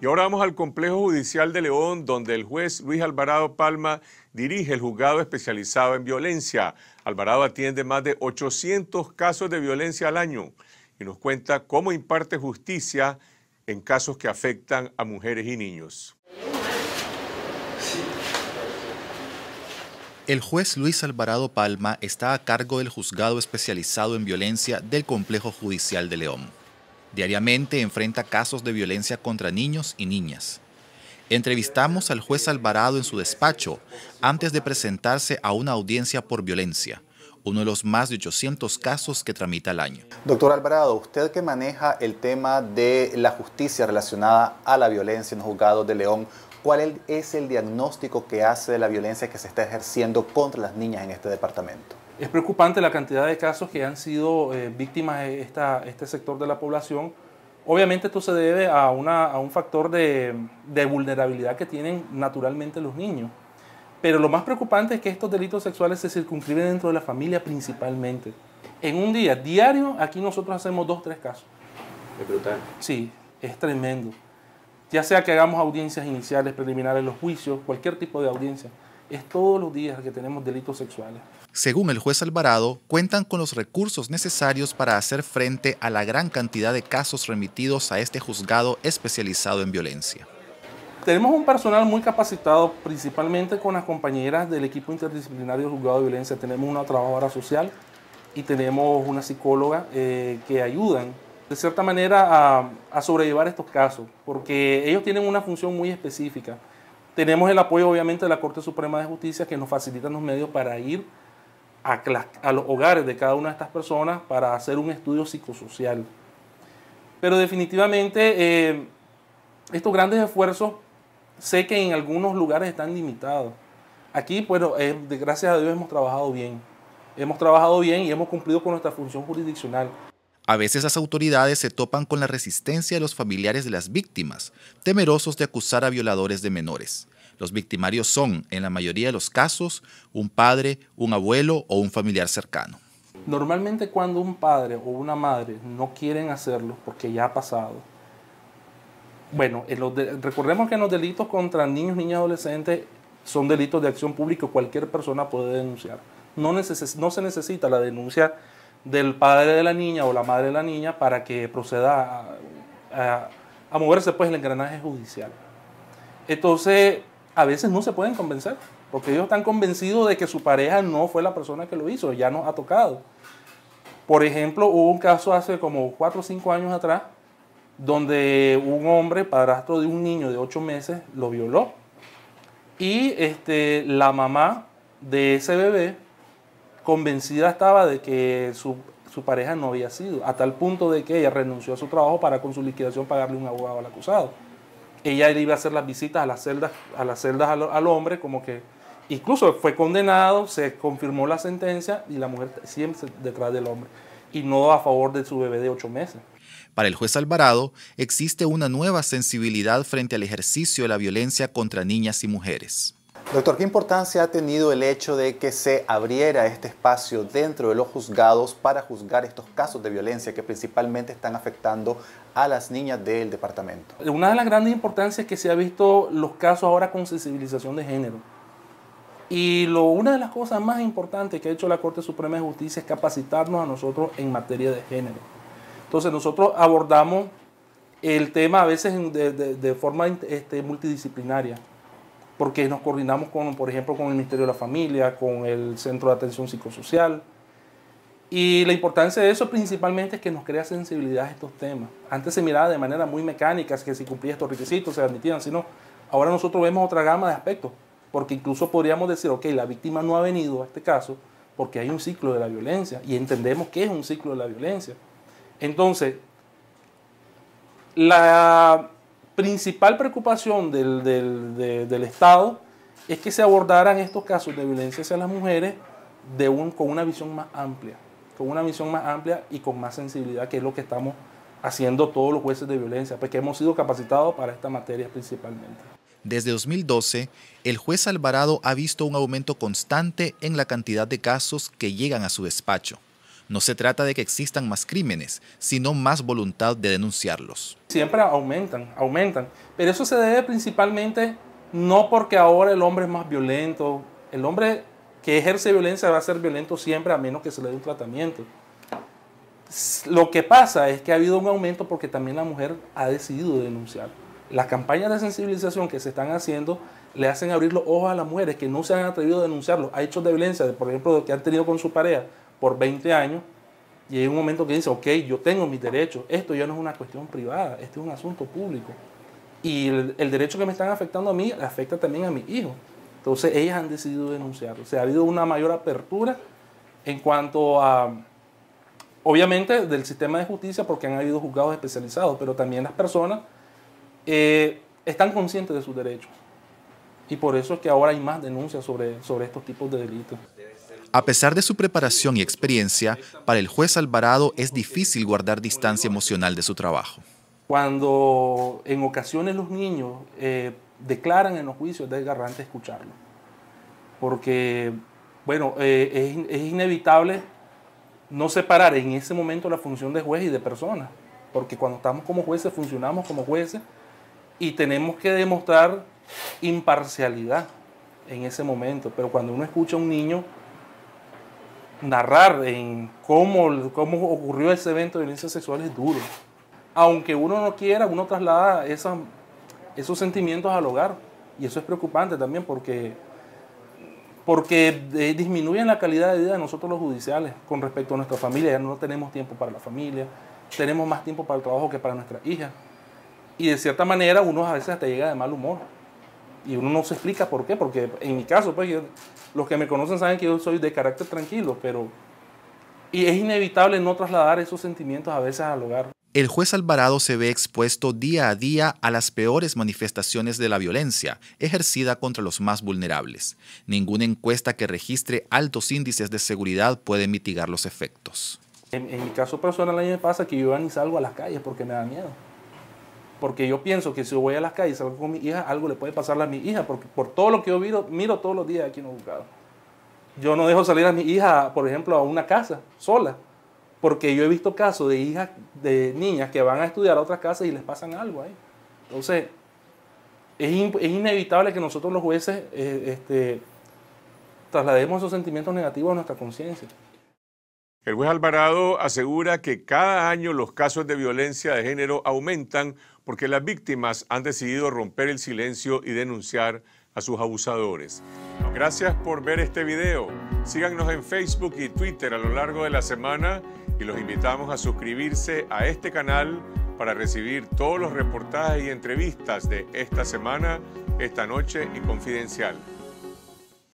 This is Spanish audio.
Y ahora vamos al complejo judicial de León, donde el juez Luis Alvarado Palma dirige el juzgado especializado en violencia. Alvarado atiende más de 800 casos de violencia al año y nos cuenta cómo imparte justicia en casos que afectan a mujeres y niños. Sí. El juez Luis Alvarado Palma está a cargo del juzgado especializado en violencia del Complejo Judicial de León. Diariamente enfrenta casos de violencia contra niños y niñas. Entrevistamos al juez Alvarado en su despacho antes de presentarse a una audiencia por violencia, uno de los más de 800 casos que tramita al año. Doctor Alvarado, usted que maneja el tema de la justicia relacionada a la violencia en los juzgados de León, ¿Cuál es el diagnóstico que hace de la violencia que se está ejerciendo contra las niñas en este departamento? Es preocupante la cantidad de casos que han sido eh, víctimas de este sector de la población. Obviamente esto se debe a, un factor de, de, vulnerabilidad que tienen naturalmente los niños. Pero lo más preocupante es que estos delitos sexuales se circunscriben dentro de la familia principalmente. En un día diario, aquí nosotros hacemos dos, tres casos. Es brutal. Sí, es tremendo ya sea que hagamos audiencias iniciales, preliminares, los juicios, cualquier tipo de audiencia, es todos los días que tenemos delitos sexuales. Según el juez Alvarado, cuentan con los recursos necesarios para hacer frente a la gran cantidad de casos remitidos a este juzgado especializado en violencia. Tenemos un personal muy capacitado, principalmente con las compañeras del equipo interdisciplinario de juzgado de violencia. Tenemos una trabajadora social y tenemos una psicóloga eh, que ayudan de cierta manera a, sobrellevar estos casos, porque ellos tienen una función muy específica. Tenemos el apoyo obviamente de la Corte Suprema de Justicia que nos facilita los medios para ir a, los hogares de cada una de estas personas para hacer un estudio psicosocial. Pero definitivamente eh, estos grandes esfuerzos sé que en algunos lugares están limitados. Aquí, bueno, eh, gracias a Dios hemos trabajado bien. Hemos trabajado bien y hemos cumplido con nuestra función jurisdiccional. A veces las autoridades se topan con la resistencia de los familiares de las víctimas, temerosos de acusar a violadores de menores. Los victimarios son, en la mayoría de los casos, un padre, un abuelo o un familiar cercano. Normalmente cuando un padre o una madre no quieren hacerlo porque ya ha pasado, bueno, recordemos que los delitos contra niños, niñas y adolescentes son delitos de acción pública, cualquier persona puede denunciar. No, no se necesita la denuncia del padre de la niña o la madre de la niña para que proceda a, moverse pues el engranaje judicial. Entonces, a veces no se pueden convencer, porque ellos están convencidos de que su pareja no fue la persona que lo hizo, ya no ha tocado. Por ejemplo, hubo un caso hace como 4 o 5 años atrás, donde un hombre, padrastro de un niño de 8 meses, lo violó. Y este, la mamá de ese bebé convencida estaba de que su, pareja no había sido, a tal punto de que ella renunció a su trabajo para con su liquidación pagarle un abogado al acusado. Ella iba a hacer las visitas a las celdas, a las celdas al, al hombre, como que incluso fue condenado, se confirmó la sentencia y la mujer siempre detrás del hombre y no a favor de su bebé de ocho meses. Para el juez Alvarado, existe una nueva sensibilidad frente al ejercicio de la violencia contra niñas y mujeres. Doctor, ¿qué importancia ha tenido el hecho de que se abriera este espacio dentro de los juzgados para juzgar estos casos de violencia que principalmente están afectando a las niñas del departamento? Una de las grandes importancias es que se ha visto los casos ahora con sensibilización de género. Y una de las cosas más importantes que ha hecho la Corte Suprema de Justicia es capacitarnos a nosotros en materia de género. Entonces nosotros abordamos el tema a veces de, forma este, multidisciplinaria porque nos coordinamos con, por ejemplo, con el Ministerio de la Familia, con el Centro de Atención Psicosocial. Y la importancia de eso principalmente es que nos crea sensibilidad a estos temas. Antes se miraba de manera muy mecánica, que si cumplía estos requisitos se admitían, sino ahora nosotros vemos otra gama de aspectos, porque incluso podríamos decir, ok, la víctima no ha venido a este caso porque hay un ciclo de la violencia y entendemos que es un ciclo de la violencia. Entonces, la principal preocupación del, Estado es que se abordaran estos casos de violencia hacia las mujeres de un, con una visión más amplia, con una visión más amplia y con más sensibilidad, que es lo que estamos haciendo todos los jueces de violencia, porque pues hemos sido capacitados para esta materia principalmente. Desde 2012, el juez Alvarado ha visto un aumento constante en la cantidad de casos que llegan a su despacho. No se trata de que existan más crímenes, sino más voluntad de denunciarlos. Siempre aumentan, aumentan, pero eso se debe principalmente no porque ahora el hombre es más violento, el hombre que ejerce violencia va a ser violento siempre a menos que se le dé un tratamiento. Lo que pasa es que ha habido un aumento porque también la mujer ha decidido denunciar. Las campañas de sensibilización que se están haciendo le hacen abrir los ojos a las mujeres que no se han atrevido a denunciarlo. a hechos de violencia, por ejemplo, que han tenido con su pareja, por 20 años y hay un momento que dice, ok, yo tengo mis derechos, esto ya no es una cuestión privada, esto es un asunto público. Y el, derecho que me están afectando a mí afecta también a mi hijo Entonces ellas han decidido denunciarlo. O sea, ha habido una mayor apertura en cuanto a, obviamente, del sistema de justicia, porque han habido juzgados especializados, pero también las personas eh, están conscientes de sus derechos. Y por eso es que ahora hay más denuncias sobre, sobre estos tipos de delitos. A pesar de su preparación y experiencia, para el juez Alvarado es difícil guardar distancia emocional de su trabajo. Cuando en ocasiones los niños eh, declaran en los juicios, es desgarrante escucharlo. Porque, bueno, eh, es, es inevitable no separar en ese momento la función de juez y de persona. Porque cuando estamos como jueces, funcionamos como jueces y tenemos que demostrar imparcialidad en ese momento. Pero cuando uno escucha a un niño narrar en cómo, cómo ocurrió ese evento de violencia sexual es duro. Aunque uno no quiera, uno traslada esos sentimientos al hogar. Y eso es preocupante también porque, porque eh, disminuyen la calidad de vida de nosotros los judiciales con respecto a nuestra familia. Ya no tenemos tiempo para la familia, tenemos más tiempo para el trabajo que para nuestra hija. Y de cierta manera uno a veces hasta llega de mal humor. Y uno no se explica por qué, porque en mi caso, pues yo, los que me conocen saben que yo soy de carácter tranquilo, pero... Y es inevitable no trasladar esos sentimientos a veces al hogar. El juez Alvarado se ve expuesto día a día a las peores manifestaciones de la violencia ejercida contra los más vulnerables. Ninguna encuesta que registre altos índices de seguridad puede mitigar los efectos. En, mi caso personal a mí me pasa que yo ni salgo a las calles porque me da miedo porque yo pienso que si voy a las calles salgo con mi hija, algo le puede pasar a mi hija, porque por todo lo que yo miro, miro todos los días aquí en buscado. Yo no dejo salir a mi hija, por ejemplo, a una casa sola, porque yo he visto casos de hijas, de niñas que van a estudiar a otras casas y les pasan algo ahí. Entonces, es, inevitable que nosotros los jueces eh, este, traslademos esos sentimientos negativos a nuestra conciencia. El juez Alvarado asegura que cada año los casos de violencia de género aumentan porque las víctimas han decidido romper el silencio y denunciar a sus abusadores. Gracias por ver este video. Síganos en Facebook y Twitter a lo largo de la semana y los invitamos a suscribirse a este canal para recibir todos los reportajes y entrevistas de esta semana, esta noche y confidencial.